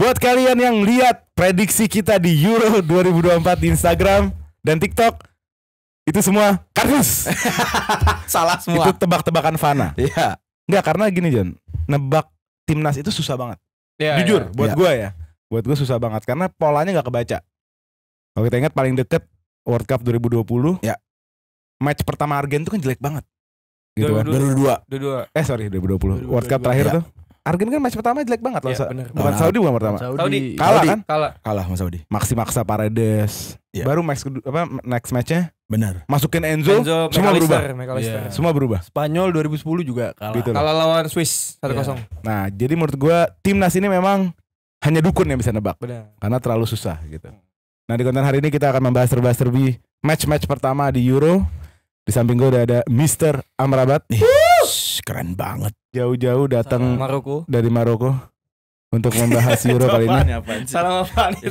Buat kalian yang lihat prediksi kita di Euro 2024 di Instagram dan TikTok, itu semua kardus. Salah semua. Itu tebak-tebakan fana. Iya. Enggak karena gini John, nebak timnas itu susah banget. Ya, Jujur, iya. ya. buat ya. gue ya, buat gue susah banget karena polanya nggak kebaca. Kalau kita ingat paling deket World Cup 2020, ya. match pertama Argentina itu kan jelek banget gitu 2022. kan. 2022. Eh sorry 2020. 2022. World Cup terakhir ya. tuh Argentina kan match pertama jelek banget loh. Ya, Bukan nah, Saudi bukan pertama. Saudi. Saudi. Kalah kan? Kalah. Kalah sama Saudi. Maksi maksa Paredes. Ya. Baru match apa next matchnya? Benar. Masukin Enzo, Enzo semua berubah. Yeah. Semua berubah. Spanyol 2010 juga kalah. Gitu kalah lawan Swiss 1-0. Yeah. Nah, jadi menurut gua timnas ini memang hanya dukun yang bisa nebak. Benar. Karena terlalu susah gitu. Nah, di konten hari ini kita akan membahas serba terbi match-match pertama di Euro. Di samping gua udah ada Mr. Amrabat. Yeah keren banget. Jauh-jauh datang Maroko. dari Maroko untuk membahas Euro kali ini. Apaan? Ya, salam apaan nih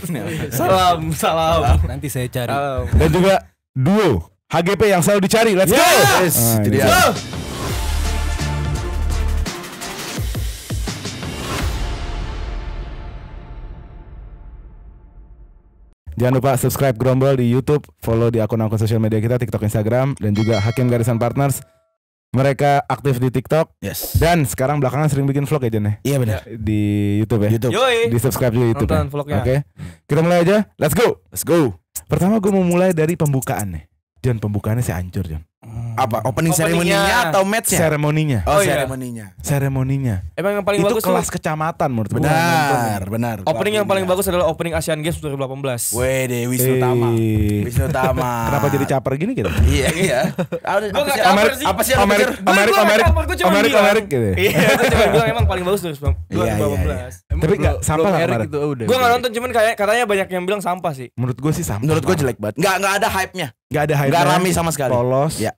salam, salam. Nanti saya cari. Salam. Dan juga duo HGP yang selalu dicari. Let's yes! go. Yes, ah, itu Jangan lupa subscribe Grombol di YouTube, follow di akun-akun sosial media kita, TikTok, Instagram, dan juga Hakim Garisan Partners mereka aktif di TikTok. Yes. Dan sekarang belakangan sering bikin vlog ya Jen Iya benar. Di YouTube ya. YouTube. Yoi. Di subscribe di YouTube. Ya? Nonton ya. vlognya. Oke. Okay. Kita mulai aja. Let's go. Let's go. Pertama gue mau mulai dari pembukaannya. nih. Jan pembukaannya saya hancur Jan apa opening seremoninya atau matchnya? Seremoninya. Oh, oh seremoninya. Iya. Seremoninya. Emang yang paling itu bagus kelas tuh... kecamatan menurut benar, benar, benar. Opening yang paling bagus adalah opening Asian Games 2018. Wede Wisnu eh. Tama. Wisnu Tama. Kenapa jadi caper gini gitu? Iya, iya. Apa sih Amerik Amerik Amerik Amerik Amerik gitu. Ya? Iya, cuma emang paling bagus 2018. Iya, iya, iya. Tapi enggak sampah lah udah gua enggak nonton cuman kayak katanya banyak yang bilang sampah sih. Menurut gua sih sampah. Menurut gua jelek banget. Enggak enggak ada hype-nya. Enggak ada hype. Enggak rame sama sekali. Polos. Ya.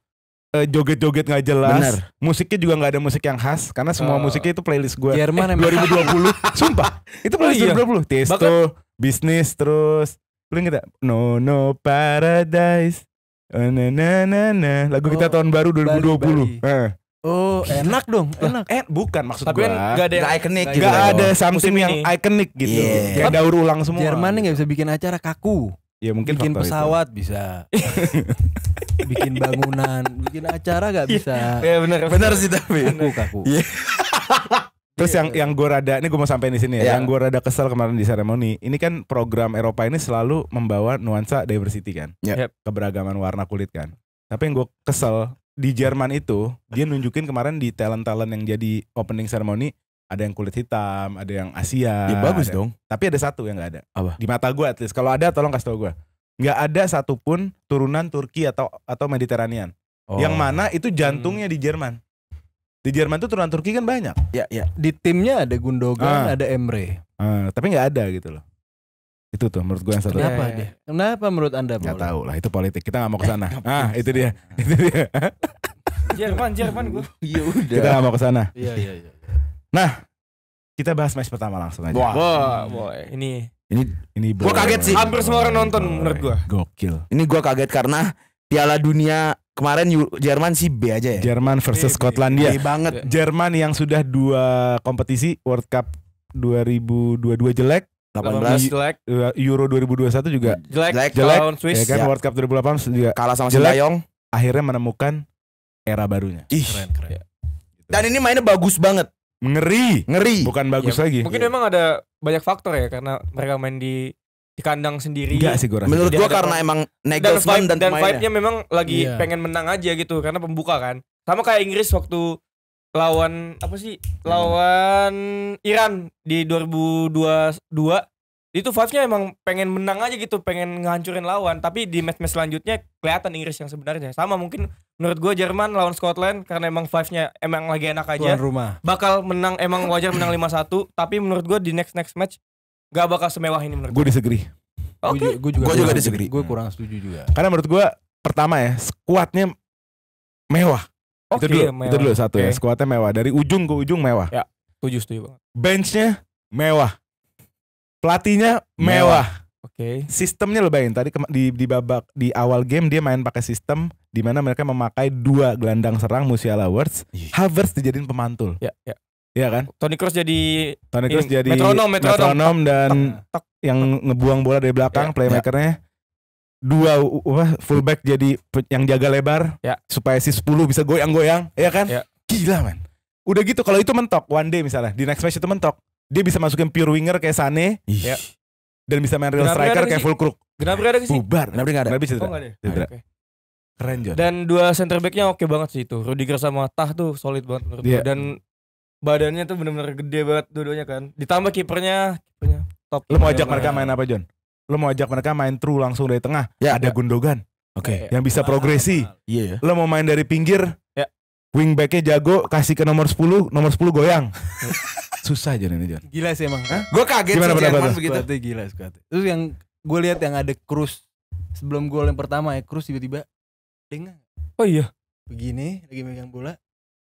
Eh, joget-joget nggak jelas. Bener. Musiknya juga nggak ada musik yang khas karena semua uh, musiknya itu playlist gue. Jerman eh, 2020. Sumpah, itu playlist oh, iya. 2020. Testo, bisnis terus paling kita, No no paradise. Eh, na na na na. Lagu oh, kita tahun baru 2020. Bali, Bali. Eh. Oh, enak dong, enak. Eh, bukan maksud Tapi kan gua. Gak ada yang gitu ikonik gitu. Gak ada something yang ikonik gitu. Yeah. yang daur ulang semua. Jerman nggak bisa bikin acara kaku. Ya mungkin bikin pesawat itu. bisa. bikin bangunan, bikin acara gak iya. bisa. Ya, benar, benar sih tapi. Kaku kaku. Yeah. Terus yang iya. yang gue rada ini gue mau sampein di sini ya. Yeah. Yang gue rada kesel kemarin di seremoni. Ini kan program Eropa ini selalu membawa nuansa diversity kan. Iya. Yep. Keberagaman warna kulit kan. Tapi yang gue kesel di Jerman itu dia nunjukin kemarin di talent-talent yang jadi opening ceremony ada yang kulit hitam, ada yang Asia. Ya bagus ada. dong. Tapi ada satu yang gak ada. Apa? Di mata gue at least. Kalau ada tolong kasih tau gue. Gak ada satupun turunan Turki atau atau Mediterranean. Oh. Yang mana itu jantungnya hmm. di Jerman. Di Jerman tuh turunan Turki kan banyak. Ya, ya. Di timnya ada Gundogan, ah. ada Emre. Ah, tapi gak ada gitu loh. Itu tuh menurut gue yang satu. Kenapa dia? Kenapa menurut anda? Gak tau lah. Itu politik. Kita gak mau ke sana. Eh, ah, itu dia. Itu dia. Jerman, Jerman gue. Iya udah. Kita nggak mau ke sana. Iya, iya, iya. Nah, kita bahas match pertama langsung aja. Wah, boy. ini ini ini boy. gua kaget sih. Hampir semua orang nonton boy. menurut gua. Gokil. Ini gua kaget karena Piala Dunia kemarin Jerman sih B aja ya. Jerman versus Skotlandia. B banget. Jerman yang sudah dua kompetisi World Cup 2022 jelek 18 jelek Euro 2021 juga jelek jelek, jelek. Swiss ya kan ya. World Cup delapan juga kalah sama jelek. akhirnya menemukan era barunya Ih. keren keren dan ini mainnya bagus banget ngeri ngeri bukan bagus ya, lagi mungkin memang iya. memang ada banyak faktor ya karena mereka main di di kandang sendiri. Enggak sih gue Menurut gua karena emang Nagelsmann dan vibe, dan, dan vibe-nya memang lagi yeah. pengen menang aja gitu karena pembuka kan. Sama kayak Inggris waktu lawan apa sih? Lawan Iran di 2022 itu Five-nya emang pengen menang aja gitu, pengen ngancurin lawan. Tapi di match-match selanjutnya kelihatan Inggris yang sebenarnya. Sama mungkin menurut gue Jerman lawan Scotland karena emang Five-nya emang lagi enak aja. Tuan rumah. Bakal menang, emang wajar menang 5-1. Tapi menurut gue di next-next match gak bakal semewah ini menurut gue. Gue disagree. Oke. Okay. Gue juga, gua juga disagree. Gue kurang setuju juga. Karena menurut gue pertama ya, skuadnya mewah. Okay, itu dulu, mewah. itu dulu satu okay. ya. Skuadnya mewah dari ujung ke ujung mewah. Ya, setuju setuju banget. Benchnya mewah pelatihnya mewah. mewah. Oke. Okay. Sistemnya lo bayangin tadi di, di babak di awal game dia main pakai sistem di mana mereka memakai dua gelandang serang Musiala Words, Havertz dijadiin pemantul. Ya, ya. Iya kan? Tony Cross jadi Tony Cross jadi metronom, metronom, metronom dan tok, tok, yang tok. ngebuang bola dari belakang ya, ya. playmakernya. Ya. Dua wah, fullback jadi yang jaga lebar ya. supaya si 10 bisa goyang-goyang, ya kan? Ya. Gila, man. Udah gitu kalau itu mentok one day misalnya, di next match itu mentok dia bisa masukin pure winger kayak Sane ya. dan bisa main real striker kayak full kenapa Gnabry ada sih? Bubar. Gnabry gak ada. Gnabry cedera. Oh, ada. Okay. Keren John. Dan dua center backnya oke banget sih itu. Rudiger sama Tah tuh solid banget menurut yeah. gue. Iya. Dan badannya tuh benar-benar gede banget dua-duanya kan. Ditambah kipernya, kipernya top. Lo mau ajak mereka main apa John? Lo mau ajak mereka main true langsung dari tengah. Ya, ada ya. Gundogan. Oke. Okay. Yang bisa progresi. Iya. ya Lo mau main dari pinggir? Ya. Wingbacknya jago, kasih ke nomor 10, nomor 10 goyang. Susah aja ini Jerman. Gila sih emang. Gue kaget Gimana sih Jerman begitu. sih gila Terus yang gue lihat yang ada Cruz sebelum gol yang pertama ya Cruz tiba-tiba dengar. Oh iya. Begini lagi megang bola.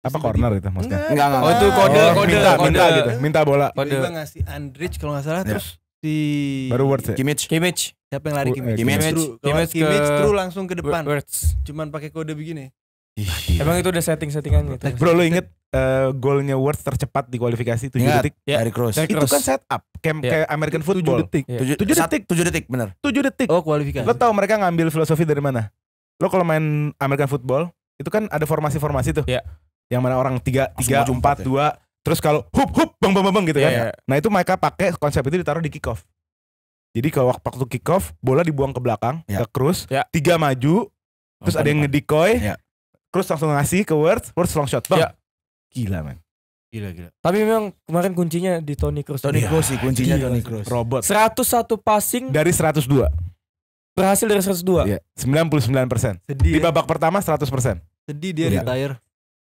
Apa tiba -tiba. corner itu maksudnya? Enggak, enggak, enggak. Oh itu kode, oh, kode, minta, kode. minta gitu, minta bola. Kode. tiba ngasih Andrich kalau nggak salah yeah. terus si baru Words ya? Kimmich. Kimmich. Siapa yang lari eh, Kimmich? Kimmich. Kimmich, terus langsung ke depan Kimmich, Kimmich, Kimmich, Kimmich, Kimmich, Kimmich, Kimmich, Kimmich, Kimmich, Kimmich, Kimmich, Kimmich, Kimmich, Kimmich, Kimmich, Ih, iya. Emang itu udah setting-settingan gitu. Bro lu inget uh, golnya Worth tercepat di kualifikasi 7 Ingat, detik ya. dari cross. Itu cross. kan set up kayak ya. kayak American football. 7 detik. Ya. 7, 7 detik. 7 detik benar. 7 detik. Oh, kualifikasi. Lo tau mereka ngambil filosofi dari mana? Lo kalau main American football itu kan ada formasi-formasi tuh. Ya. Yang mana orang 3 3 4 2 ya. terus kalau hup hup bang bang bang, bang gitu ya, kan. Ya. Nah, itu mereka pakai konsep itu ditaruh di kick off. Jadi kalau waktu kick off bola dibuang ke belakang ya. ke cross, ya. 3 maju, terus ada yang ngedikoy, ya Cruz langsung ngasih ke Words, Words long shot. Bang. Ya. Gila, men. Gila, gila. Tapi memang kemarin kuncinya di Tony Cruz. Tony ya, Cruz sih kuncinya gila. Tony Cruz. Robot. 101 passing dari 102. Berhasil dari 102. Iya, 99%. Sedih. Di ya. babak pertama 100%. Sedih dia gila. retire.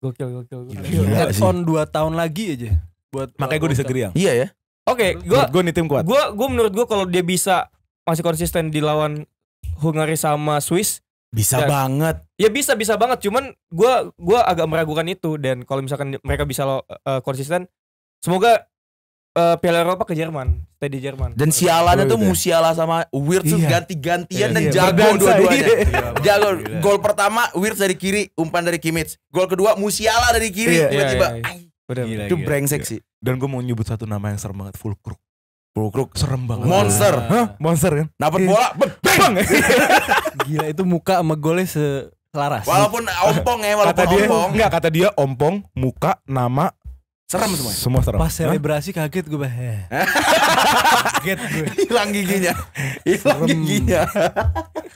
Gokil, gokil, gokil. Gila, gila. on 2 tahun lagi aja. Buat Makanya gue disagree yang. Iya ya. Oke, okay, gue gue nih tim kuat. Gue gue menurut gue kalau dia bisa masih konsisten di lawan Hungary sama Swiss, bisa ya, banget. Ya bisa bisa banget, cuman gue, gua agak meragukan itu dan kalau misalkan mereka bisa lo, uh, konsisten semoga uh, Piala Eropa ke Jerman, stay Jerman. Dan sialannya tuh Musiala sama Wirtz iya. ganti-gantian iya, dan iya. iya. jago iya. dua-duanya. Iya, jago. Gol pertama Wirtz dari kiri, umpan dari Kimmich. Gol kedua Musiala dari kiri iya. tiba-tiba. Iya, iya, iya. itu gila, brengsek sih. Dan gue mau nyebut satu nama yang serem banget, Fulkrug. Kruk-kruk serem banget. Monster, iya. Hah? monster kan? Dapat iya. bola, bang. Gila itu muka sama golnya se selaras. Walaupun ompong ya, walaupun kata dia, Enggak, kata dia ompong, muka, nama, Serem semua. Semua serem. Pas selebrasi Hah? kaget gue bah. kaget gue. Hilang giginya. Hilang giginya.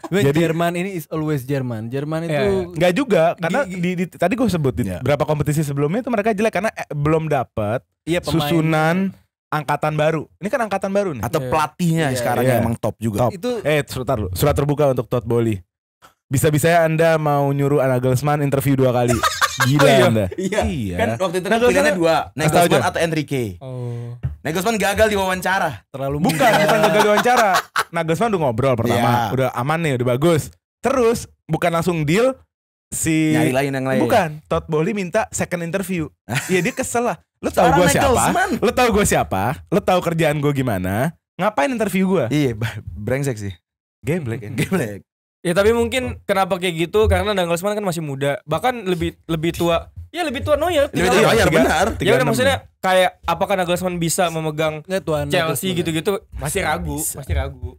Jadi Jerman ini is always Jerman. Jerman itu yeah. Iya. nggak juga karena di, di, tadi gue sebutin berapa kompetisi sebelumnya itu mereka jelek karena eh, belum dapat iya, susunan angkatan baru. Ini kan angkatan baru nih. Atau yeah. pelatihnya yeah, sekarang yeah. emang top juga. Top. Itu eh sebentar lu. Surat terbuka untuk Todd Bowley. Bisa-bisanya Anda mau nyuruh Anna Gelsman interview dua kali. Gila oh, iya. Anda. Iya. iya. Kan waktu itu pilihannya kan dua. Nagelsmann atau Enrique. Oh. Nagelsmann gagal di wawancara. Terlalu Bukan, bukan gagal di wawancara. Nagelsmann udah ngobrol pertama. Yeah. Udah aman nih, udah bagus. Terus bukan langsung deal, si nyari lain yang lain. Bukan, Todd Bowley minta second interview. ya dia kesel lah. lo tau gue siapa? lo tau gue siapa? lo tau kerjaan gue gimana? Ngapain interview gue? Iya, brengsek sih. Game black, ya? game black. Ya tapi mungkin oh. kenapa kayak gitu karena Nagelsmann kan masih muda, bahkan lebih lebih tua. Ya lebih tua Neuer. Lebih tua Neuer benar. Ya udah kan maksudnya kayak apakah Nagelsmann bisa memegang Nggak, tuan, Chelsea gitu-gitu masih ragu, masih ragu.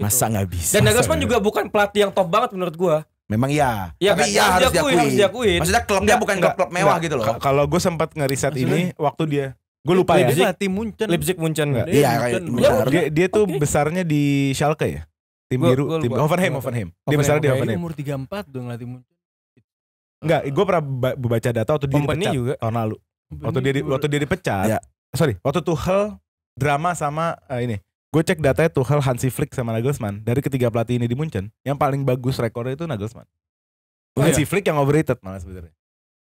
Masa nggak bisa? Dan Nagelsmann juga bukan pelatih yang top banget menurut gue Memang iya. Ya, tapi iya harus diakui. Harus diakui. Maksudnya klubnya bukan klub-klub mewah gitu loh. Kalau gue sempat ngeriset ini waktu dia Gue lupa ya. Leipzig tim Munchen. Leipzig Munchen enggak? Iya, kayak iya, Dia, dia tuh okay. besarnya di Schalke ya. Tim biru, tim Hoffenheim, Hoffenheim. Dia besar di Hoffenheim. Umur 34 dong ngelatih Munchen. Enggak, gue pernah baca data waktu dia dipecat juga. tahun lalu. Waktu dia waktu dia dipecat. Iya. Sorry, waktu Tuchel drama sama eh, ini Gue cek datanya hal Hansi Flick sama Nagelsmann. Dari ketiga pelatih ini di Munchen, yang paling bagus rekornya itu Nagelsmann. Oh, iya? Hansi iya? Flick yang overrated malah sebenarnya.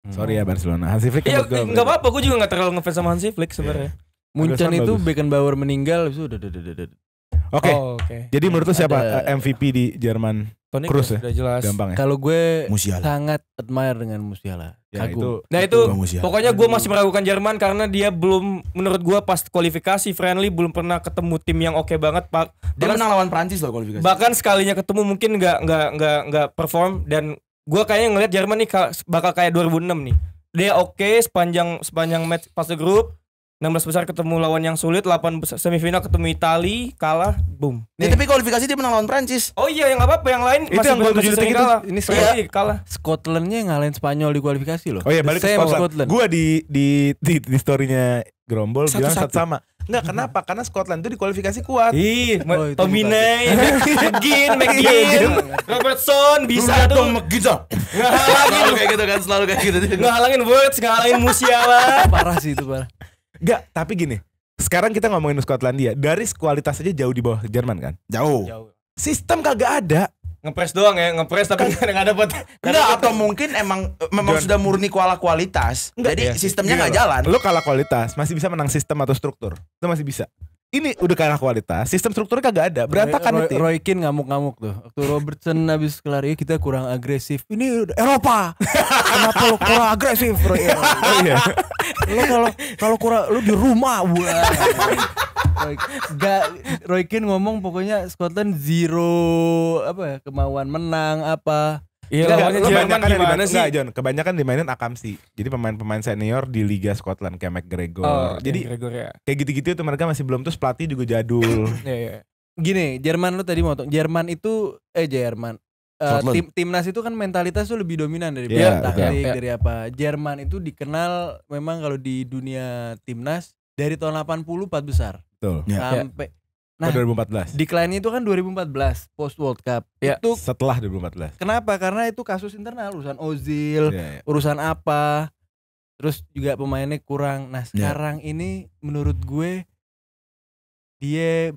Hmm. Sorry ya Barcelona. Hansi Flick. Kan ya, enggak apa-apa. Gue juga enggak terlalu ngefans sama Hansi Flick sebenarnya. Yeah. Munchen itu bagus. Beckenbauer meninggal, itu udah, udah, udah, udah. Oke. Okay. Oh, okay. Jadi menurut lu iya, siapa Ada... Eh, MVP di Jerman Toni Kroos ya? Sudah jelas. Gampang ya. Kalau gue Musiala. sangat admire dengan Musiala. Ya, Itu, nah itu, itu pokoknya gue masih meragukan Jerman karena dia belum menurut gue pas kualifikasi friendly belum pernah ketemu tim yang oke okay banget pak. Dia pernah lawan Prancis loh kualifikasi. Bahkan sekalinya ketemu mungkin nggak nggak nggak nggak perform dan gue kayaknya ngelihat Jerman nih bakal kayak 2006 nih. Dia oke okay sepanjang sepanjang match fase grup 16 besar ketemu lawan yang sulit, 8 besar, semifinal ketemu Itali, kalah, boom. Ya, tapi kualifikasi dia menang lawan Prancis. Oh iya, yang apa apa yang lain itu masih yang belum masih kalah. Ini sekali iya. kalah. Scotlandnya ngalahin Spanyol di kualifikasi loh. Oh iya, balik ke Scotland. Gua di di di, di story-nya Grombol satu, bilang satu. satu sama. Enggak, kenapa? Karena Scotland itu di kualifikasi kuat. Ih, oh, Tomine, McGinn, McGinn, iya, Robertson gitu. bisa tuh. McGinn. Ngehalangin kayak gitu kan, selalu kayak gitu. Woods, enggak halangin Musiala. parah sih itu parah. Gak, tapi gini. Sekarang kita ngomongin Skotlandia, dari kualitas aja jauh di bawah Jerman kan? Jauh. jauh. Sistem kagak ada. Ngepres doang ya, ngepres tapi nggak ada buat. Enggak atau mungkin emang memang sudah murni kalah kualitas. Enggak, Jadi iya. sistemnya iya nggak jalan. Lo kalah kualitas, masih bisa menang sistem atau struktur. Itu masih bisa. Ini udah kalah kualitas, sistem strukturnya kagak ada. Berantakan itu. Roy Keane ngamuk-ngamuk tuh. Waktu Robertson habis kelar ya kita kurang agresif. Ini Eropa. Kenapa lu kurang agresif Roy? oh, iya lo kalau kalau kurang lo di rumah buat gak Roy ngomong pokoknya Scotland zero apa ya kemauan menang apa Iya, kebanyakan di mana sih? Enggak, John, kebanyakan dimainin akam sih. Jadi pemain-pemain senior di Liga Scotland kayak McGregor. Oh, iya, Jadi McGregor, ya. kayak gitu-gitu itu mereka masih belum terus pelatih juga jadul. Iya, iya. Gini, Jerman lu tadi mau Jerman itu eh Jerman uh, tim timnas itu kan mentalitas tuh lebih dominan dari yeah, taktik yeah, dari apa. Jerman itu dikenal memang kalau di dunia timnas dari tahun 80 empat besar. Iya. Iya. Sampai yeah. Oh, nah, 2014. Decline itu kan 2014 post World Cup. Ya, itu setelah 2014. Kenapa? Karena itu kasus internal urusan Ozil, ya, ya. urusan apa. Terus juga pemainnya kurang. Nah, iya. sekarang ya. ini menurut gue dia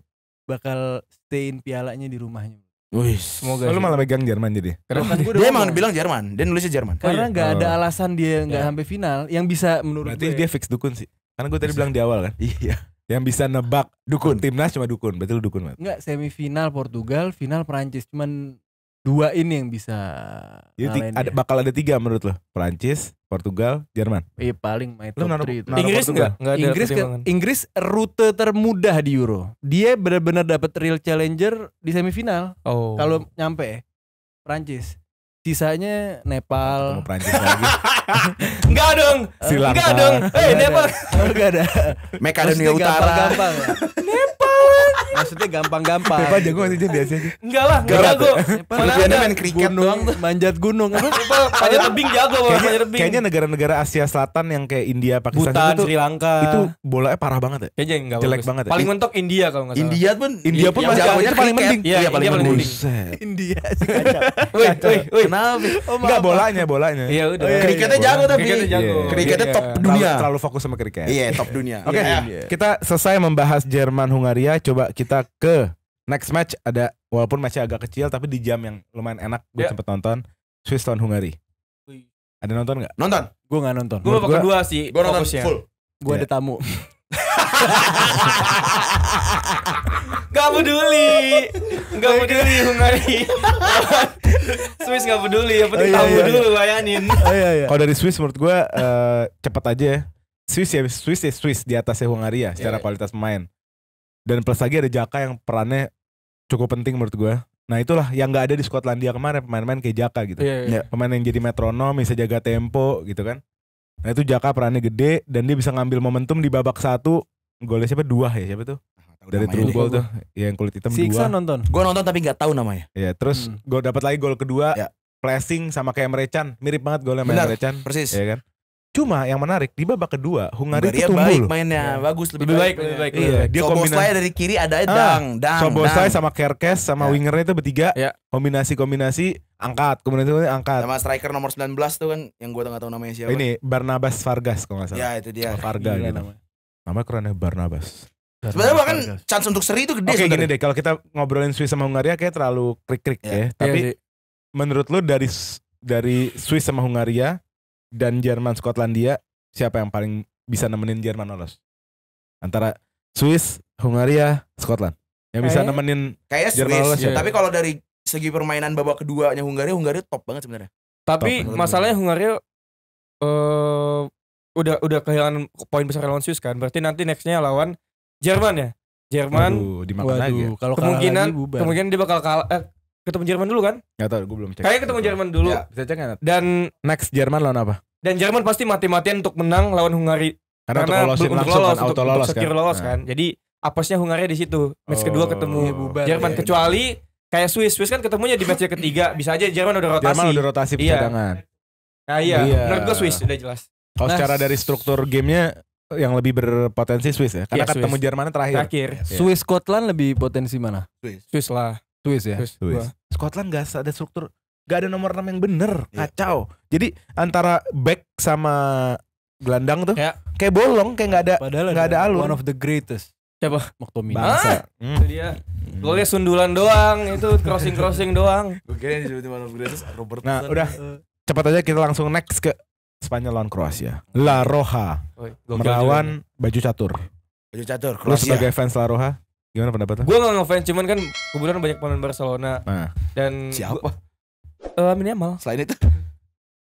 bakal stay in pialanya di rumahnya. Wih, semoga. Lu malah megang Jerman jadi. Karena oh, kan dia emang bilang Jerman, dia nulisnya Jerman. Karena oh, iya. nggak ada alasan dia nggak iya. sampai final. Yang bisa menurut Berarti gue, ya. dia fix dukun sih. Karena gue tadi bilang di awal kan. Iya. Yang bisa nebak dukun timnas cuma dukun, Betul dukun banget. Enggak, semifinal Portugal, final Prancis, cuman dua ini yang bisa Jadi ada, bakal ada tiga menurut lo Perancis Portugal Jerman iya paling main top itu. Naruh Inggris enggak, ada Inggris ke, Inggris rute termudah di Euro dia benar-benar dapat real challenger di semifinal oh. kalau nyampe Perancis sisanya Nepal ketemu Prancis lagi enggak dong enggak dong eh hey, Nepal enggak ada mekanisme Utara gampang, Maksudnya gampang-gampang. Pepa jago aja dia biasa aja. Enggak lah, enggak gue. Mana ada main kriket doang tuh. Manjat gunung. Pepa panjat tebing jago banget tebing. Kayaknya negara-negara Asia Selatan yang kayak India, Pakistan Butan, itu Sri Lanka. Itu bolanya parah banget ya. Kayaknya enggak jelek banget. Ya? Paling mentok India kalau enggak salah. India pun India pun masih jagonya iya, iya, paling mending Iya, paling mending India sih kacau. Kenapa? Oh, enggak bolanya, bolanya. Iya, udah. Iya, Kriketnya jago tapi. Kriketnya top dunia. Terlalu fokus sama kriket. Iya, top dunia. Oke, kita selesai membahas Jerman Hungaria, coba kita ke next match ada walaupun masih agak kecil tapi di jam yang lumayan enak gue yeah. Ya. sempet nonton Swiss lawan Hungary. Ada nonton nggak? Nonton. Gue nggak nonton. Gue babak kedua sih. Gue nonton fokusnya. full. Gue yeah. ada ya. tamu. gak peduli, gak peduli Hungary. Swiss gak peduli, yang penting oh, iya, tamu iya. dulu iya. layanin Oh, iya, iya. Kalau dari Swiss menurut gue uh, cepet aja. Ya. Swiss ya Swiss ya Swiss di atasnya Hungaria secara yeah, iya. kualitas pemain dan plus lagi ada Jaka yang perannya cukup penting menurut gue nah itulah yang nggak ada di Skotlandia kemarin pemain-pemain kayak Jaka gitu yeah, iya. yeah. pemain yang jadi metronom bisa jaga tempo gitu kan nah itu Jaka perannya gede dan dia bisa ngambil momentum di babak satu golnya siapa dua ya siapa tuh ah, dari true goal tuh ya, yang kulit hitam si dua. nonton gue nonton tapi nggak tahu namanya ya terus hmm. gue dapat lagi gol kedua ya. flashing sama kayak Merecan mirip banget golnya Merecan persis Iya kan Cuma yang menarik di babak kedua Hungaria, itu tumbuh baik mainnya, mainnya, bagus lebih, lebih baik, baik, lebih baik. Iya, iya. dia dari kiri ada ah, Dang, ah, Dang. saya sama Kerkes sama ya. wingernya itu bertiga. ya. Kombinasi-kombinasi angkat, kombinasi kombinasi angkat. Sama striker nomor 19 tuh kan yang gue enggak tahu namanya siapa. Ini Barnabas Vargas kalau enggak salah. Ya, itu dia. Varga gitu. Namanya, namanya kerennya Barnabas. Sebenarnya bahkan chance untuk seri itu gede Oke okay, gini deh, kalau kita ngobrolin Swiss sama Hungaria kayak terlalu krik-krik iya. ya. ya. Tapi menurut lu dari dari Swiss sama Hungaria dan Jerman Skotlandia siapa yang paling bisa nemenin Jerman lolos? Antara Swiss, Hungaria, ya, Skotland. Yang kayak, bisa nemenin kayak Jerman Swiss. lolos. Ya. Tapi kalau dari segi permainan babak keduanya Hungaria, Hungaria top banget sebenarnya. Tapi top. masalahnya Hungaria uh, eh, udah udah kehilangan poin besar lawan Swiss kan. Berarti nanti nextnya lawan Jerman ya. Jerman, waduh, ya. kemungkinan, kemungkinan dia bakal kalah. Eh, ketemu Jerman dulu kan? Gak tau, gue belum cek. Kayaknya ketemu Jerman dulu. Ya, bisa cek gak? Dan next Jerman lawan apa? Dan Jerman pasti mati-matian untuk menang lawan Hungari. Karena, Karena ya, untuk, kan untuk lolos, kan, lolos, untuk, kan? lolos kan. Jadi apesnya Hungaria di situ. Match kedua oh, ketemu ya, bubar, Jerman iya, kecuali kayak Swiss. Swiss kan ketemunya di match ketiga. Bisa aja Jerman udah rotasi. Jerman udah rotasi iya. cadangan. Nah iya, iya. menurut gue Swiss udah jelas. Kalau nah, secara dari struktur gamenya yang lebih berpotensi Swiss ya. Karena iya, ketemu Jerman terakhir. Terakhir. Iya. Swiss Scotland lebih potensi mana? Swiss. Swiss lah. Swiss ya. Swiss. Swiss. Scotland gak ada struktur, gak ada nomor 6 yang bener, yeah. kacau. Jadi antara back sama gelandang tuh yeah. kayak bolong, kayak gak ada gak ada alur. One of the greatest. Siapa? waktu Bangsa. Ah, hmm. Itu dia. Golnya sundulan doang, itu crossing-crossing doang. Gue kira yang one of the greatest Robert. Nah, udah. Eh. Cepat aja kita langsung next ke Spanyol lawan Kroasia. La Roja. Melawan baju catur. Baju catur. Kroasia. Lu sebagai fans La Roja? Gimana pendapat lo? Gue gak ngefans, cuman kan kebetulan banyak pemain Barcelona. Nah. Dan siapa? Gua, uh, Amin Yamal. Selain itu.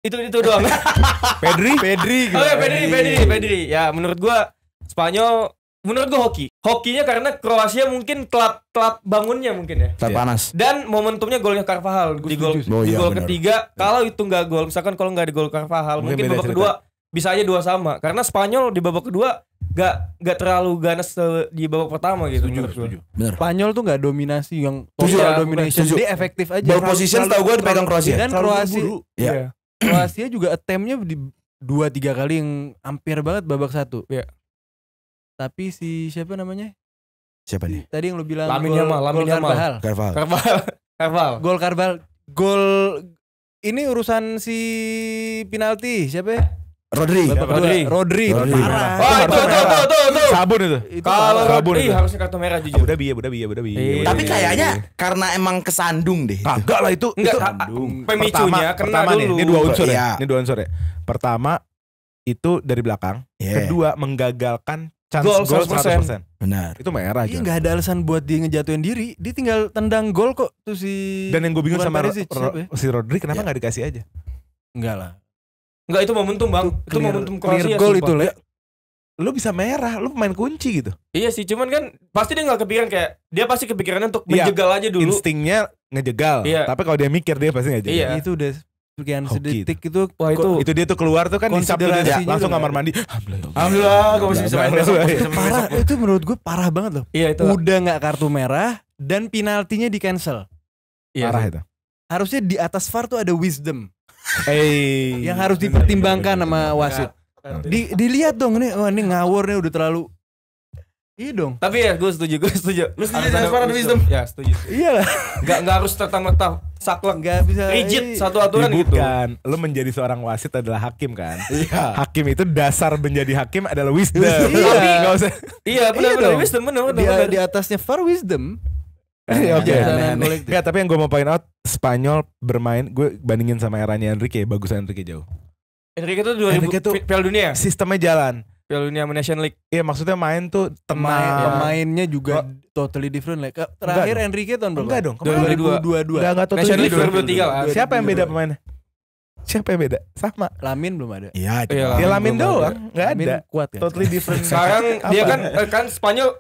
itu itu doang. Pedri? Pedri gitu. Oke, okay, Pedri, Pedri, Pedri. Ya, menurut gue Spanyol menurut gue hoki. Hokinya karena Kroasia mungkin telat telat bangunnya mungkin ya. Telat iya. panas. Dan momentumnya golnya Carvajal di gol oh, iya, di iya, gol ketiga. Kalau itu gak gol, misalkan kalau gak di gol Carvajal, mungkin, mungkin babak kedua bisa aja dua sama karena Spanyol di babak kedua gak gak terlalu ganas di babak pertama gitu. Setuju, setuju. Bener. Spanyol tuh gak dominasi yang total ya, domination. Dia efektif aja. Ball position tau gue dipegang Kroasia. Dan Kroasia. ya. Kroasia juga temnya di dua tiga kali yang hampir banget babak satu. ya. Tapi si siapa namanya? Siapa nih? Tadi yang lu bilang Lamin gol, Yamal, Lamin Yamal. Carval, Gol Carval, Gol ini urusan si penalti siapa ya? Rodri. Rodri. Rodri. Rodri. Rodri. Oh, itu, itu, itu, itu, Sabun itu. Kalau Rodri itu. harusnya kartu merah jujur. Udah biya, udah biya, udah biya. Tapi kayaknya iya. karena emang kesandung deh. Kagak lah itu. Enggak, kesandung. Pemicunya pertama, dulu. nih, ini dua unsur ya. Iya. Ini dua unsur ya. Pertama itu dari belakang. Yeah. Kedua menggagalkan chance gol 100%. 100%. Benar. Itu merah Iya enggak ada alasan buat dia ngejatuhin diri. Dia tinggal tendang gol kok tuh si Dan yang gue bingung sama ya? si Rodri kenapa enggak iya. dikasih aja? Enggak lah. Enggak itu momentum bang, itu, itu clear, momentum Kroasia. Clear goal itu ya. Lu bisa merah, lu main kunci gitu. Iya sih, cuman kan pasti dia nggak kepikiran kayak dia pasti kepikirannya untuk iya, menjegal aja dulu. Instingnya ngejegal. Iya. Tapi kalau dia mikir dia pasti ngejegal. Iya. Itu udah sekian oh, sedetik gitu. itu. Wah itu. Itu dia tuh keluar tuh kan dicap tuh gitu, langsung kamar mandi. Alhamdulillah, kok masih bisa main besok. Parah, itu menurut gue parah banget loh. Iya itu. Udah nggak kartu merah dan penaltinya di cancel. Iya, parah itu. Harusnya di atas VAR tuh ada wisdom hey. yang harus dipertimbangkan sama wasit. Di, dilihat dong nih, oh, ini ngawur nih udah terlalu Iya dong. Tapi ya gue setuju, gue setuju. Lu setuju transparent wisdom? Ya setuju. Iya lah. Gak, gak harus tertang tertang saklek. Gak bisa. Rigid iya. satu aturan ya, gitu. Bukan. Lu menjadi seorang wasit adalah hakim kan? Iya. hakim itu dasar menjadi hakim adalah wisdom. iya. Tapi gak usah. Iya benar-benar iya wisdom benar-benar. Di, di atasnya far wisdom. Iya, oke. okay. tapi yang gue mau point out Spanyol bermain gue bandingin sama eranya Enrique, bagus Enrique jauh. Enrique tuh 2000 Enrique tuh Piala Dunia. Ya? Sistemnya jalan. Piala Dunia Nation League. Iya, maksudnya main tuh tenang. Pemain, ya. Pemainnya juga oh. totally different like. Eh, terakhir enggak Enrique tahun berapa? Enggak dong. 2022. Enggak enggak totally Nation League 2023 lah. Siapa yang beda pemainnya? Siapa yang beda? Sama. Lamin belum ada. Iya, ya, Lamin, Lamin doang. Enggak ada. Lamin kuat ya. Totally different. Sekarang dia kan eh, kan Spanyol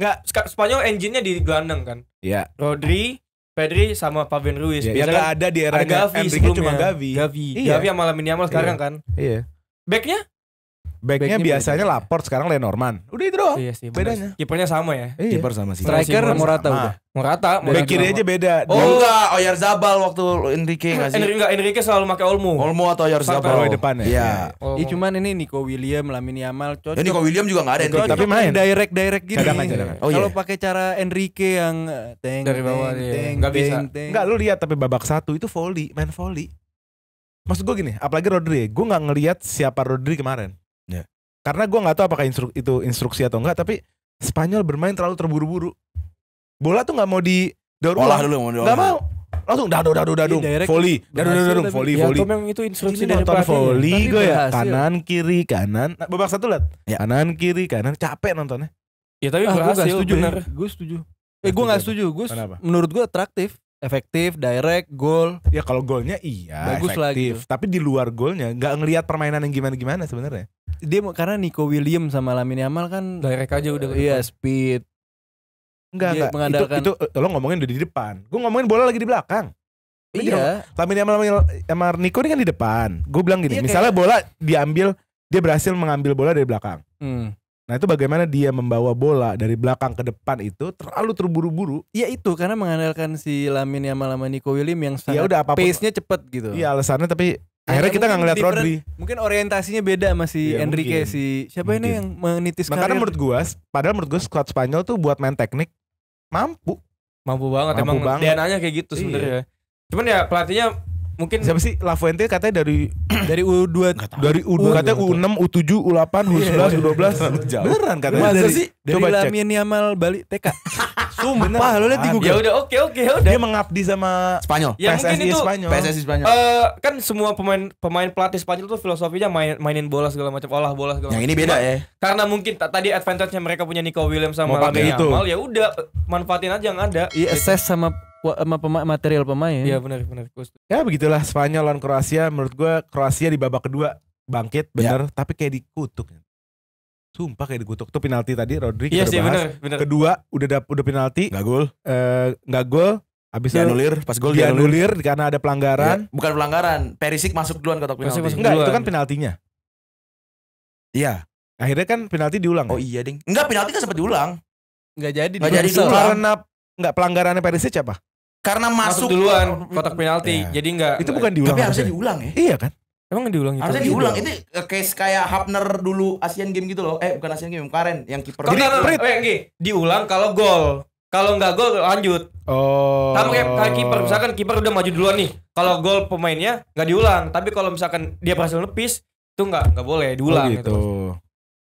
Enggak, Spanyol engine-nya di gelandang kan. Iya. Rodri, Pedri sama Pavin Ruiz. Yeah, Biasanya ada di era Gavi sebelumnya. cuma Gavi. Gavi. Iya. Gavi malam ini Yamal sekarang iya. kan. Iya. Back-nya? Backnya Back biasanya beda. Laport sekarang Lenormand. Udah itu doang. Iya sih, bedanya. Kipernya sama ya. Iya. Kiper sama sih. Striker sama. Morata udah. Morata, Morata. Back kiri aja beda. Oh oh enggak, Oyar Zabal waktu Enrique enggak eh, sih? Enrique enggak, Enrique selalu pakai Olmo. Olmo atau Oyar Zabal. Di depan ya. Iya. Oh. Ya, cuman ini Nico William, Lamine Yamal cocok. Ya, Nico William juga enggak ada Enrique. Tapi main direct direct gini. aja kadang. Oh, iya. Kalau pakai cara Enrique yang eh, teng dari bawah enggak iya. bisa. Enggak lu lihat tapi babak satu itu volley, main volley. Maksud gue gini, apalagi Rodri, gue gak ngeliat siapa Rodri kemarin karena gue nggak tahu apakah instru itu instruksi atau enggak tapi Spanyol bermain terlalu terburu-buru bola tuh nggak mau di daur ulang dulu mau nggak mau langsung dadu dadu iya, dadu volley dadu dadu dadu volley volley itu instruksi dari pelatih volley gue ya kanan kiri kanan nah, babak satu lihat ya. kanan kiri kanan capek nontonnya ya tapi ah, berhasil gue setuju gue setuju eh gue nggak setuju gue menurut gue atraktif efektif, direct, goal. Ya kalau golnya iya bagus efektif. lah gitu. Tapi di luar golnya nggak ngelihat permainan yang gimana-gimana sebenarnya. Dia karena Nico William sama Lamine Yamal kan direct aja udah. Iya, speed. Enggak, enggak. Mengandalkan. Itu, itu eh, lo ngomongin udah di depan. Gue ngomongin bola lagi di belakang. Tapi iya. Lamine Yamal sama Nico ini kan di depan. Gue bilang gini, iya, misalnya kayak... Gitu. bola diambil, dia berhasil mengambil bola dari belakang. Hmm. Nah itu bagaimana dia membawa bola dari belakang ke depan itu terlalu terburu-buru. Ya itu karena mengandalkan si Lamin yang malam Nico William yang ya sangat ya udah, apapun, pace-nya cepet gitu. Iya alasannya tapi ya, akhirnya kita nggak ngeliat Rodri. Mungkin orientasinya beda sama si ya, Enrique mungkin. si siapa mungkin. ini yang menitis Makanya nah, karir. menurut gua, padahal menurut gua squad Spanyol tuh buat main teknik mampu. Mampu banget mampu emang banget. DNA-nya kayak gitu iya. sebenarnya. Cuman ya pelatihnya mungkin siapa sih La Fuente katanya dari dari U2 dari U2 katanya U6 U7 U8 U11 U12 jauh. beneran katanya Masa dari, sih dari coba Lamin Yamal Bali TK Sumpah lo lihat di ah, Google. Ya udah oke oke udah. Dia mengabdi sama Spanyol. Ya, PSSI Spanyol. PSSI Spanyol. Uh, kan semua pemain pemain pelatih Spanyol tuh filosofinya main, mainin bola segala macam, olah bola segala. Yang ini beda ya. Karena mungkin tadi advantage-nya mereka punya Nico Williams sama Lamine Yamal ya udah manfaatin aja yang ada. ISS sama material pemain. Iya benar benar. Ya begitulah Spanyol lawan Kroasia. Menurut gue Kroasia di babak kedua bangkit ya. benar ya. tapi kayak dikutuk. Sumpah kayak dikutuk tuh penalti tadi Rodri Iya sih benar benar. Kedua udah dap, udah penalti. nggak gol. Eh, nggak gak gol. Habis nulir pas gol dianulir, nulir karena ada pelanggaran. Ya, bukan pelanggaran, perisik masuk duluan kotak penalti. Masuk, masuk Enggak, itu kan penaltinya. Iya. Akhirnya kan penalti diulang. Ya? Oh iya, Ding. Enggak, penalti kan sempat diulang. Enggak jadi. Enggak jadi Karena enggak pelanggarannya perisik apa? karena masuk, masuk duluan kotak penalti. Ya. Jadi enggak Itu bukan diulang. Tapi harusnya diulang ya. Iya kan? Emang diulang itu? Harusnya iya. diulang. Itu case eh, kayak Hapner dulu Asian Game gitu loh. Eh bukan Asian Game, kemarin yang kiper. Jadi eh, Jadi, diulang kalau gol. Kalau enggak gol lanjut. Oh. Sama kayak, kayak kiper misalkan kiper udah maju duluan nih. Kalau gol pemainnya enggak diulang, tapi kalau misalkan dia berhasil lepis, itu enggak enggak boleh diulang oh, gitu. gitu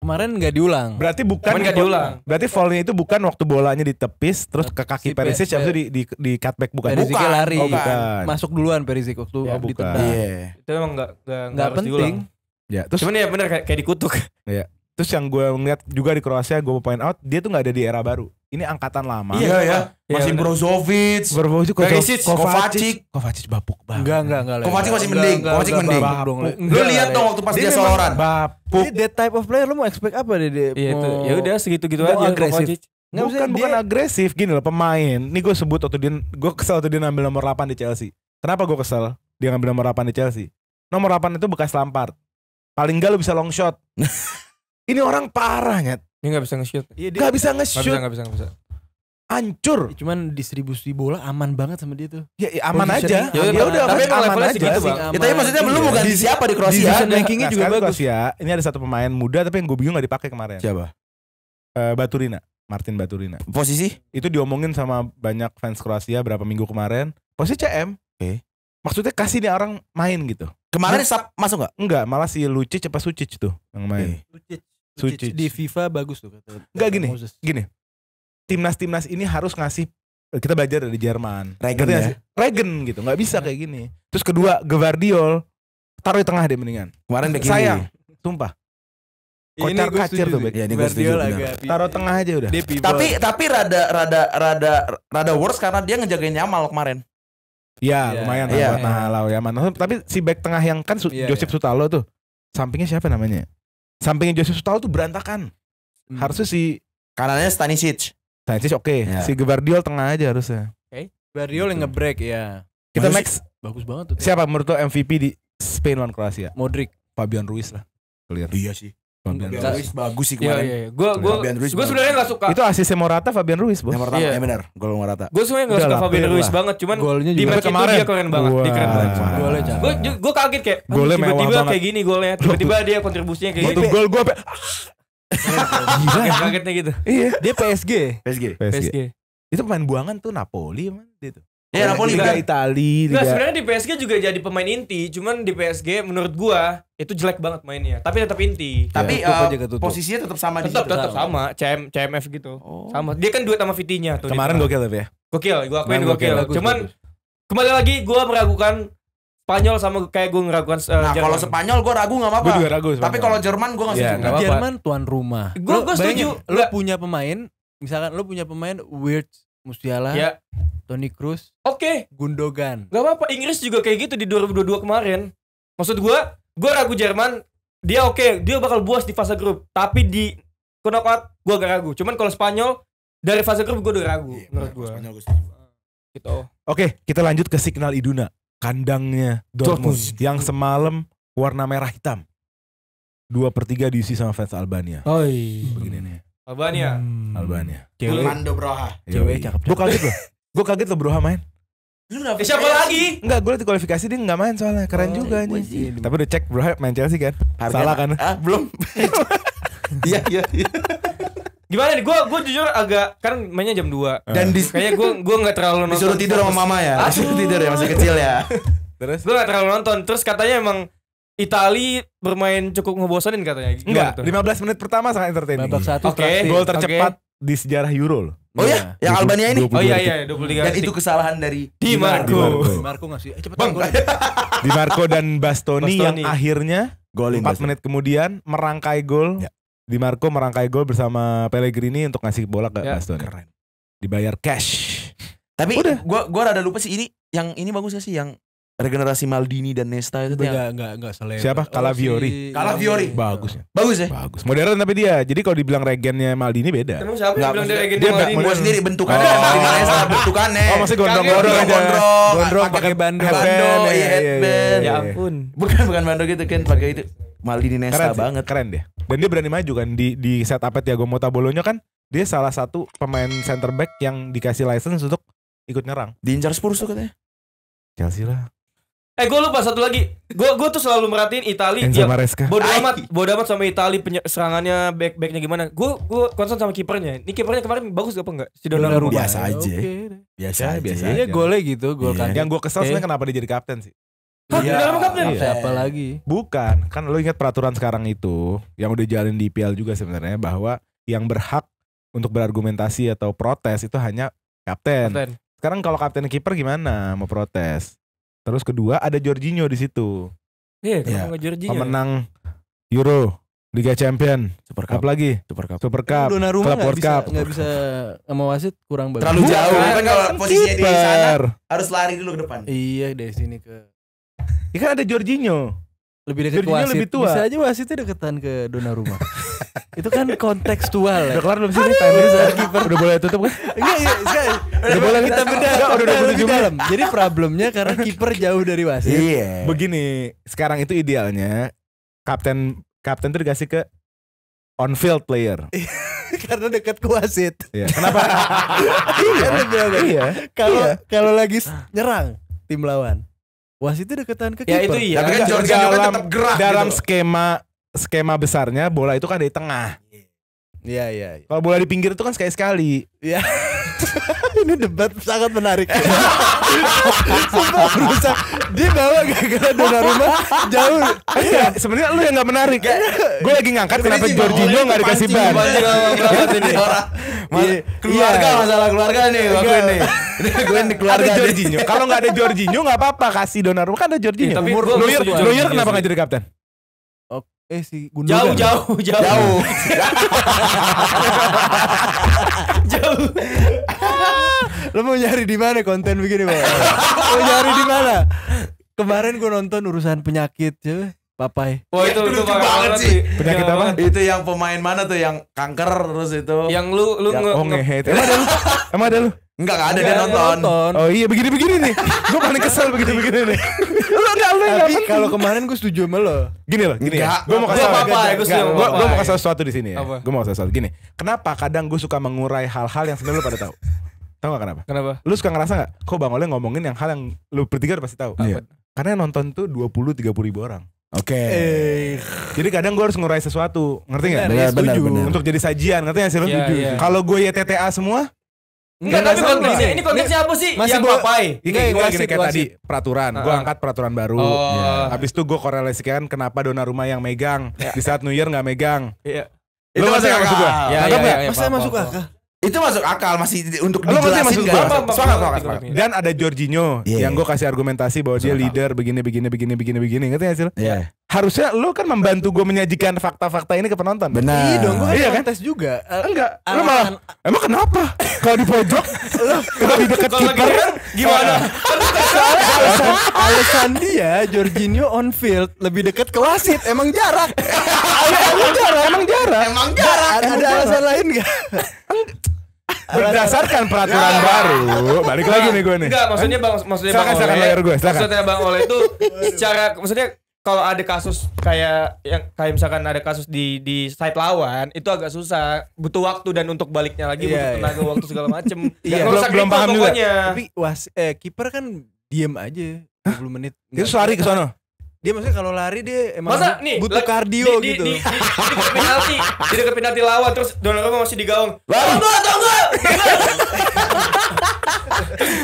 kemarin nggak diulang. Berarti bukan nggak diulang. Berarti foulnya itu bukan waktu bolanya ditepis terus ke kaki si Perisic habis itu eh, di, di di cutback bukan. Perisic bukan. lari. Oh, bukan. Masuk duluan Perisic waktu ya, oh, ditendang. Iya. Itu emang nggak nggak penting. Diulang. Ya, terus cuman ya bener kayak, kayak dikutuk. Iya. Terus yang gue ngeliat juga di Kroasia gue point out dia tuh nggak ada di era baru. Ini angkatan lama. Iya ya. Masih iya, Brozovic. Brozovic, Kovacic, Kovacic, Kovacic babuk banget. Enggak enggak enggak. Kovacic masih mending, Kovacic mending. Lu lihat dong waktu pas dia soloran. Babuk. Ini that type of player lu mau expect apa deh dia? Iya itu. Ya udah segitu-gitu aja Kovacic. bukan, bukan agresif gini loh pemain. Nih gue sebut waktu dia gue kesel waktu dia ngambil nomor 8 di Chelsea. Kenapa gue kesel? Dia ngambil nomor 8 di Chelsea. Nomor 8 itu bekas Lampard. Paling enggak lu bisa long shot. Ini orang parah nyet. Dia nggak bisa nge-shoot. Iya, gak bisa nge-shoot. Gak bisa, gak bisa, gak bisa. Hancur. Ya, cuman distribusi bola aman banget sama dia tuh. Ya, ya aman oh, iya, aja. Ya, ya udah, tapi aman levelnya Gitu, Bang. Ya, tapi iya. maksudnya belum bukan di siapa di Kroasia. Decision makingnya juga bagus. Kroasia, ini ada satu pemain muda tapi yang gue bingung gak dipakai kemarin. Siapa? Uh, Baturina. Martin Baturina. Posisi? Itu diomongin sama banyak fans Kroasia berapa minggu kemarin. Posisi CM. Oke. Maksudnya kasih nih orang main gitu. Kemarin Sab masuk gak? Enggak, malah si Lucic apa Sucic tuh yang main. Okay. Sucic. Di FIFA bagus tuh kata. Enggak gini, gini. Timnas-timnas ini harus ngasih eh, kita belajar dari Jerman. Regen ya. Regen gitu, nggak bisa iya. kayak gini. Terus kedua, Gvardiol taruh di tengah deh mendingan. Kemarin back Sayang, sumpah. Kocar kacir tuh back. Ya, ini gue setuju. Taruh tengah aja udah. Tapi tapi rada rada rada rada worse karena dia ngejagain Yamal kemarin. Ya, lumayan ya nah, ya. Nah, ya. Tapi si back tengah yang kan iya, Josip Joseph Sutalo tuh. Sampingnya siapa namanya? sampingnya Joseph Sutalo tuh berantakan. Hmm. Harusnya si kanannya Stanisic. Stanisic oke, okay. ya. si Gvardiol tengah aja harusnya. Oke. Eh, okay. Gabardiol gitu. yang ngebreak ya. Kita Max bagus banget tuh. Siapa menurut lo MVP di Spain lawan Kroasia? Modric, Fabian Ruiz lah. Clear. Iya sih. Fabian Ruiz, Ruiz bagus sih iya, kemarin. Iya, iya. Gua gua gue sebenarnya enggak suka. Itu asisnya Morata Fabian Ruiz, Bos. Yang pertama, iya. yeah. ya benar, gol Morata. Gue sebenarnya enggak suka Fabian Ruiz banget, cuman golnya di match kemarin. itu dia keren banget, Wah. di keren banget. Golnya Gue kaget kayak tiba-tiba kayak gini golnya, tiba-tiba dia kontribusinya kayak gitu. Gol gue Gila kagetnya gitu. Iya. Dia PSG. PSG. PSG. Itu pemain buangan tuh Napoli emang dia tuh. Ya, Napoli Liga juga. Itali. Liga. Nah, sebenarnya di PSG juga jadi pemain inti, cuman di PSG menurut gua itu jelek banget mainnya. Tapi tetap inti. Iya, tapi ya, uh, posisinya tetap sama tetap, di situ. Tetap sama, CM CMF gitu. Oh. Sama. Dia kan duet sama Vitinya tuh. Kemarin gokil tapi ya. Gokil, gua akuin gokil. gokil. cuman bagus. kembali lagi gua meragukan Spanyol sama kayak gue ngeragukan uh, eh, Nah kalau Spanyol gue ragu gak apa-apa Gue juga ragu Tapi kalau Jerman gue gak setuju yeah, Jerman tuan rumah Gue setuju Lo punya pemain Misalkan lo punya pemain weird Musiala, ya. Tony Cruz, oke, okay. Gundogan. Gak apa-apa, Inggris juga kayak gitu di 2022 kemarin. Maksud gua, gua ragu Jerman, dia oke, okay, dia bakal buas di fase grup, tapi di knockout gua gak ragu. Cuman kalau Spanyol dari fase grup gua udah ragu ya, menurut gua. Spanyol gua gitu. Oke, okay, kita lanjut ke signal Iduna, kandangnya Dortmund, Dortmund. yang semalam warna merah hitam. Dua per tiga diisi sama fans Albania. Oh iya. Begini nih. Albania. Hmm. Albania. Cewek. Mando Broha. Cewek cakep. Gue kaget loh. Gue kaget loh Broha main. Lu kenapa? Eh, siapa lagi? Enggak, gue liat kualifikasi dia enggak main soalnya. Keren oh, juga iya, anjing. Tapi udah cek Broha main Chelsea kan? Harga Salah kan? Ah, belum. Iya, iya, iya. Gimana nih? Gue gue jujur agak kan mainnya jam 2. Eh. Dan di kayaknya gue gue enggak terlalu nonton. Disuruh tidur sama mama ya. Disuruh tidur ya masih kecil ya. Terus gue gak terlalu nonton. Terus katanya emang Itali bermain cukup ngebosanin katanya. Enggak, 15 menit pertama sangat entertaining. Babak satu Oke, okay. gol tercepat okay. di sejarah Euro loh. Oh iya, iya. yang Albania ini. Oh iya iya, 23. Dan itu kesalahan dari Di Marco. Di Marco ngasih eh, cepat Bang. Ya. Di Marco dan Bastoni, Bastoni, yang akhirnya golin 4 menit kemudian merangkai gol. Ya. Di Marco merangkai gol bersama Pellegrini untuk ngasih bola ke ya. Bastoni. Keren. Dibayar cash. Tapi gue gua gua rada lupa sih ini yang ini bagus gak sih yang regenerasi Maldini dan Nesta itu enggak enggak enggak seleb. Siapa? Calaviori. Oh, si... Calaviori. Bagus ya. Bagus ya? Bagus. Modern tapi dia. Jadi kalau dibilang regennya Maldini beda. Emang siapa yang bilang dia regennya dia Maldini? Gua sendiri bentukannya oh. Maldini Nesta bentukannya. Oh, masih gondrong-gondrong aja. Gondrong, gondrong pakai bando. Bando, headband. Iya, iya, iya, ya ampun. Bukan bukan bando gitu kan pakai itu. Maldini Nesta keren sih, banget. Keren deh Dan dia berani maju kan di di set up Thiago Motta bolonya kan dia salah satu pemain center back yang dikasih license untuk ikut nyerang. Diincar Spurs tuh katanya. Chelsea lah. Eh gue lupa satu lagi. Gue gue tuh selalu merhatiin Itali. Yang ya, Maresca Bodo amat, bodo amat sama Itali serangannya back backnya gimana. Gue gue concern sama kipernya. Ini kipernya kemarin bagus apa enggak? Si Donnarumma. Biasa aja. Okay. Biasa ya, aja. Biasa aja. golnya gitu, gol yeah. kan. Yang gue kesel sebenarnya kenapa dia jadi kapten sih? Hah, iya. dalam kapten? Iya. Apa lagi? Bukan, kan lo ingat peraturan sekarang itu yang udah jalan di PL juga sebenarnya bahwa yang berhak untuk berargumentasi atau protes itu hanya kapten. kapten. Sekarang kalau kapten kiper gimana mau protes? Terus kedua ada Jorginho di situ. Iya, yeah, ya. Jorginho. Pemenang ya? Euro, Liga Champion, Super Cup. lagi, Super Cup. Super Cup. Dona Rumah Club World bisa, Cup. Gak bisa sama wasit kurang bagus. Terlalu jauh. Bukan, kan kalau posisinya di sana harus lari dulu ke depan. Iya, dari sini ke Iya kan ada Jorginho. Lebih dekat Jorginho wasit. Lebih tua. Bisa aja wasitnya deketan ke Dona Rumah. Itu kan kontekstual. Ya. Udah kelar belum sih timernya Udah boleh tutup kan? iya enggak. Udah boleh kita beda. Udah udah tujuh malam. Jadi problemnya karena kiper jauh dari wasit. Iya. Begini, sekarang itu idealnya kapten kapten tuh dikasih ke on field player. Karena dekat ke wasit. Iya. Kenapa? iya. Kan iya Kalau iya. kalau lagi nyerang tim lawan. Wasit itu deketan ke ya, kiper. Ya itu iya. Tapi kan Jorginho kan tetap gerak dalam gitu skema skema besarnya bola itu kan di tengah. Iya iya. Ya. Kalau bola di pinggir itu kan sekali sekali. Iya. Ini debat sangat menarik. Sumpah dia bawa gara-gara dona rumah jauh. Iya, sebenarnya lu yang nggak menarik ya. Gue lagi ngangkat kenapa Jorginho nggak dikasih ban? Iya. Iya. Iya. Keluarga masalah keluarga nih, gue nih. gue ini keluarga ada Jorginho. Kalau nggak ada Jorginho nggak apa-apa kasih dona rumah kan ada Jorginho. Tapi Lawyer, lawyer kenapa nggak jadi kapten? Eh si Gundogan. Jauh ya? jauh jauh. Jauh. jauh. Lo mau nyari di mana konten begini, Bang? mau nyari di mana? Kemarin gue nonton urusan penyakit, cuy. Papai. oh, itu ya, itu, itu banget sih. Penyakit iya, apa? Itu yang pemain mana tuh yang kanker terus itu. Yang lu lu yang nge, oh, nge, nge, nge Emang ada lu? Emang ada lu? Enggak, enggak ada dia nonton. nonton. Oh iya begini-begini nih. gue paling kesel begini-begini nih. lu enggak lu Tapi kalau kemarin gue setuju sama lo. Gini loh, gini enggak, ya. Gue mau kasih ya. apa apa, gue Gue mau kasih sesuatu di sini ya. Gue mau kasih sesuatu. Gini, kenapa kadang gue suka mengurai hal-hal yang sebenarnya lu pada tahu? Tahu gak kenapa? Kenapa? Lu suka ngerasa gak? Kok Bang Oleh ngomongin yang hal yang lu bertiga udah pasti tahu. Iya. Karena yang nonton tuh 20 30 ribu orang. Oke. Okay. Eh. Jadi kadang gue harus ngurai sesuatu, ngerti nggak? Benar, iya, benar, benar. Untuk jadi sajian, ngerti nggak sih lo? Iya, iya. Kalau gue ya TTA semua, Enggak, iya, tapi kondisi ini kondisi apa sih? Masih gua, ngapain? Ini gua gini, kayak tadi peraturan, gua angkat peraturan baru. Oh. Iya. Habis itu gue korelasikan kenapa dona rumah yang megang iya. di saat New Year nggak megang. Iya. Itu masuk akal Iya, iya, masih masuk akal. Itu masuk akal masih untuk dijelasin gak? Dan ada Jorginho yang gua kasih argumentasi bahwa dia leader begini begini begini begini begini. Ngerti enggak sih Iya harusnya lo kan membantu gue menyajikan fakta-fakta ini ke penonton. Benar. Iya dong, gue kan, iya kan? tes juga. Eh, enggak. Lu malah emang kenapa? Kalau di pojok, kalau di dekat kiper kan gimana? Kan alasan, alasan dia Jorginho on field lebih dekat ke wasit, emang jarak. Iya, emang jarak, emang jarak. Emang jarak. Ada, alasan lain gak berdasarkan peraturan iya. baru balik lagi nih gue nih enggak maksudnya bang maksudnya silakan, bang oleh gue, maksudnya bang oleh itu secara maksudnya kalau ada kasus kayak yang kayak misalkan ada kasus di di side lawan itu agak susah butuh waktu dan untuk baliknya lagi yeah, butuh iya. tenaga yeah. waktu segala macem yeah, belum belum gitu paham juga tapi was eh kiper kan diem aja 20 menit dia lari ke sana dia maksudnya kalau lari dia emang Masa, nih, butuh kardio di, gitu. Di, di, di, di, di penalti, di penalti lawan terus Donald Trump masih di gawang. Tunggu, tunggu.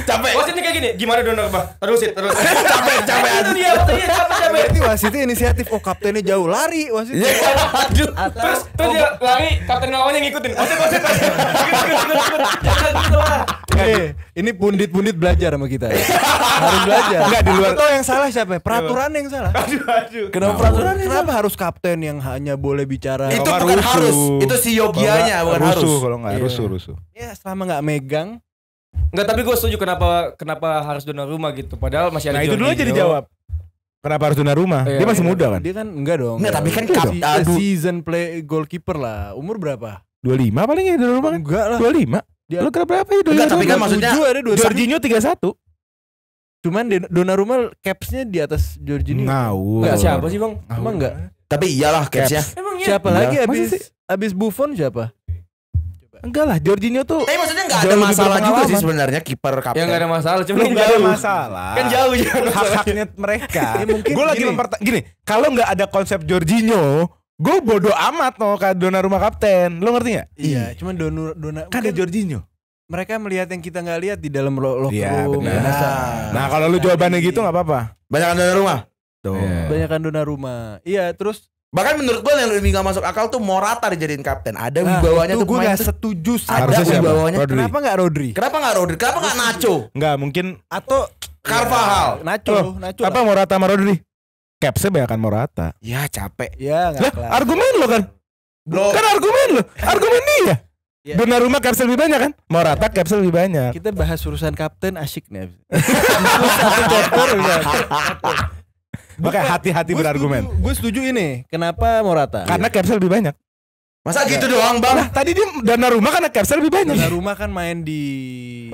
capek. Wasitnya kayak gini, gimana dong apa? Terus terus. capek, capek. Itu dia, dia iya, capek, capek. Berarti wasitnya inisiatif. Oh, kaptennya jauh lari wasit. Iya, aduh. Terus terus dia lari, kapten lawannya ngikutin. Wasit, wasit, wasit. Gitu, eh, ini pundit-pundit belajar sama kita. Ya. Harus belajar. Enggak di luar. Tahu yang salah siapa? Ya? Peraturan yang salah. Aduh, aduh. Kenapa peraturan? Kenapa harus kapten yang hanya boleh bicara? Itu bukan harus. Itu si yogianya bukan harus. Rusuh kalau enggak, iya. rusuh, rusuh ya selama nggak megang nggak tapi gue setuju kenapa kenapa harus donor rumah gitu. Padahal masih ada Nah, itu dulu aja dijawab Kenapa harus donor rumah? Iya, dia masih iya. muda kan? Dia kan enggak dong. Enggak, tapi kan iya kap, aduh. season play goalkeeper lah. Umur berapa? 25 paling ya donor rumah kan? Enggak lah. 25. Dia lu kenapa berapa ya donor rumah? tapi kan maksudnya ada tiga Jorginho 31. Cuman donor rumah capsnya di atas Jorginho. Ngawur. Enggak siapa sih, Bang? Emang enggak? Tapi iyalah capsnya. Emang iya. Siapa iya. lagi abis abis Buffon siapa? Enggak lah, Jorginho tuh. Tapi maksudnya enggak ada masalah juga sih sebenarnya kiper kapten. Ya enggak ada masalah, cuma enggak ada masalah. Kan jauh ya. Hak-haknya mereka. ya, mungkin gue lagi mempertanyakan gini, kalau enggak ada konsep Jorginho, gue bodo amat no ke dona rumah kapten. Lo ngerti enggak? Iya, cuman dona dona kan ada Jorginho. Mereka melihat yang kita nggak lihat di dalam lo locker ya, room. Benar. Iya. Nah, kalau lu nah, jawabannya gitu nggak apa-apa. Banyakan dona rumah. Tuh. Yeah. Banyakan dona rumah. Iya, terus Bahkan menurut gue yang lebih gak masuk akal tuh Morata dijadiin kapten. Ada nah, wibawanya tuh gue gak setuju sih. Ada wibawanya. Rodri. Kenapa gak Rodri? Kenapa gak Rodri? Kenapa gak Nacho? Enggak, mungkin atau Carvajal. Ya, Nacho, oh, Nacho. Apa Morata sama Rodri? Capsnya bayangkan Morata. Ya capek. Ya enggak. Lah, argumen lo kan. Lo. Kan argumen lo. Argumen dia. Ya. rumah kapsel lebih banyak kan? Morata kapsel lebih banyak. Kita bahas urusan kapten asyik nih. satu chapter Makanya hati-hati berargumen. Gue setuju ini. Kenapa Morata? Karena iya. lebih banyak. Masa iya. gitu doang bang? Nah, tadi dia dana rumah kan capsnya lebih banyak. Dana rumah kan main di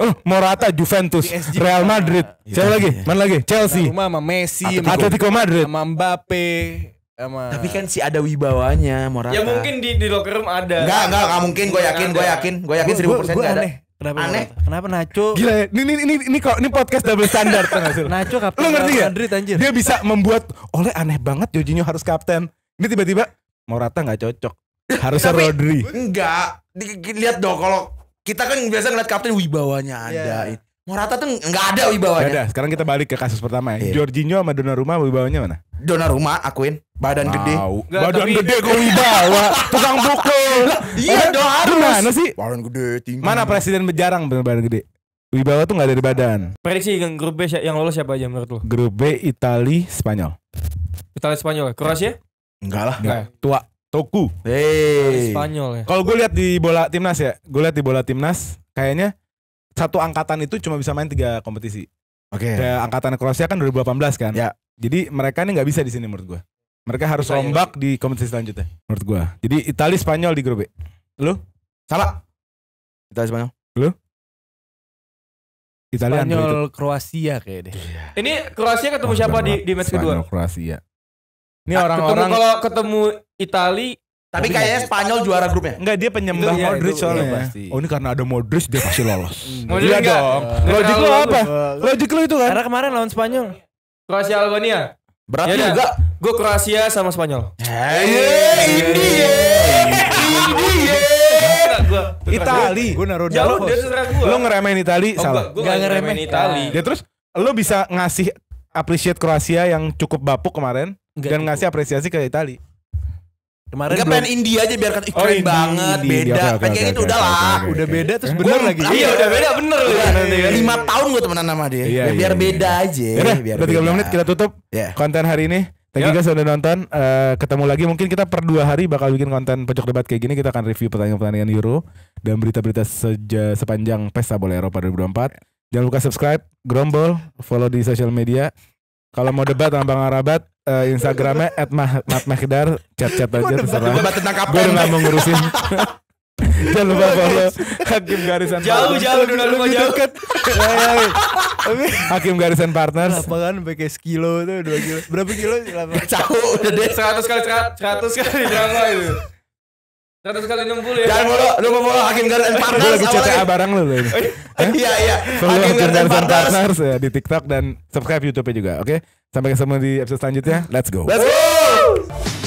Oh, Morata, Juventus, di Real Madrid. Nah, Siapa ya, lagi? Iya. Mana lagi? Chelsea. Dana rumah sama Messi, Atletico, Atletico Madrid, sama Mbappe. Sama... Tapi kan si ada wibawanya Morata. Ya mungkin di di locker room ada. Enggak, enggak, enggak mungkin gue yakin, gue yakin, gue yakin seribu persen ada. Kenapa? Aneh. Kenapa Nacho? Gila, ya, ini ini ini ini kok ini podcast double standar tuh Nacho kapten. Lu ngerti ya? Madrid anjir. Dia bisa membuat oleh aneh banget Jorginho harus kapten. Ini tiba-tiba Morata nggak cocok. Harusnya Tapi, Rodri. Enggak. Lihat dong kalau kita kan biasa ngeliat kapten wibawanya ada. Yeah. Morata tuh nggak ada wibawanya. Gak ada. Sekarang kita balik ke kasus pertama ya. Yeah. Jorginho sama Donnarumma wibawanya mana? donor rumah akuin badan Mau. gede Nggak, badan tapi... gede gue wibawa tukang pukul iya dong harus mana sih badan gede tinggi mana presiden berjarang bener badan gede wibawa tuh nggak dari badan prediksi yang grup B yang lolos siapa aja menurut lo grup B Itali Spanyol Itali Spanyol ya? Kroasia enggak lah enggak tua Toku hey. Spanyol ya kalau gue lihat di bola timnas ya gue lihat di bola timnas kayaknya satu angkatan itu cuma bisa main tiga kompetisi Oke. Okay. Angkatan Kroasia kan 2018 kan. Ya. Jadi mereka ini nggak bisa di sini menurut gue. Mereka harus Italia iya, ombak iya. di kompetisi selanjutnya menurut gue. Jadi Italia Spanyol di grup B. Lu? Salah. Italia Spanyol. Lu? Italia Spanyol gitu. Kroasia kayak deh. Iya. Ini Kroasia ketemu oh, siapa di di match kedua? Spanyol Kroasia. Ini ah, orang-orang kalau ketemu Italia, tapi, tapi kayaknya Spanyol juara grupnya. Enggak, dia penyembah itu, Modric soalnya. Pasti. Oh, ini karena ada Modric dia pasti lolos. Lo iya dong. Logik lo apa? Logik lo itu kan. Karena kemarin lawan Spanyol. Kroasia Albania. berarti Yaudah. Iya. juga. Gue Kroasia sama Spanyol. Hey, ini ya. Ini ya. Itali. Gue naruh dia terserah Lo ngeremehin Itali oh, salah. Gue gak ngeremehin Itali. Dia ya, terus lo bisa ngasih appreciate Kroasia yang cukup bapuk kemarin Enggak dan cukup. ngasih apresiasi ke Itali. Kemarin Enggak pengen India aja biar kan- oh, keren oh, banget, indie, beda. Okay, okay, pengen okay, itu okay, udahlah. Okay, okay, udah beda terus bener gua, lagi. Iya, udah beda bener. Iya, lima tahun gue temenan sama dia. Iya, ya, biar iya, iya. beda iya. aja. Yaudah, biar udah 30 menit kita tutup yeah. konten hari ini. Thank you ya. guys sudah nonton. Uh, ketemu lagi mungkin kita per dua hari bakal bikin konten pojok debat kayak gini. Kita akan review pertandingan-pertandingan Euro dan berita-berita seja, sepanjang pesta bola Eropa 2024. Jangan lupa subscribe, Grombol, follow di sosial media. Kalau mau debat sama Bang Arabat, uh, Instagramnya at Chat-chat aja terserah Gue tentang kapan Gue udah mau ngurusin Jangan lupa follow Hakim Garisan Jauh jauh dulu lu mau jauh deket. Hakim Garisan Partners Lapangan sampai kayak sekilo tuh kilo Berapa kilo? Gak tau udah deh 100 kali 100 kali drama itu satu kali enam ya. Jangan mulu, lu mau mulu Hakim Garden Partners. Gue lagi CTA barang lu. Iya iya. Follow Hakim Garden Partners di TikTok dan subscribe YouTube-nya juga. Oke, sampai ketemu di episode selanjutnya. Let's go. Let's go.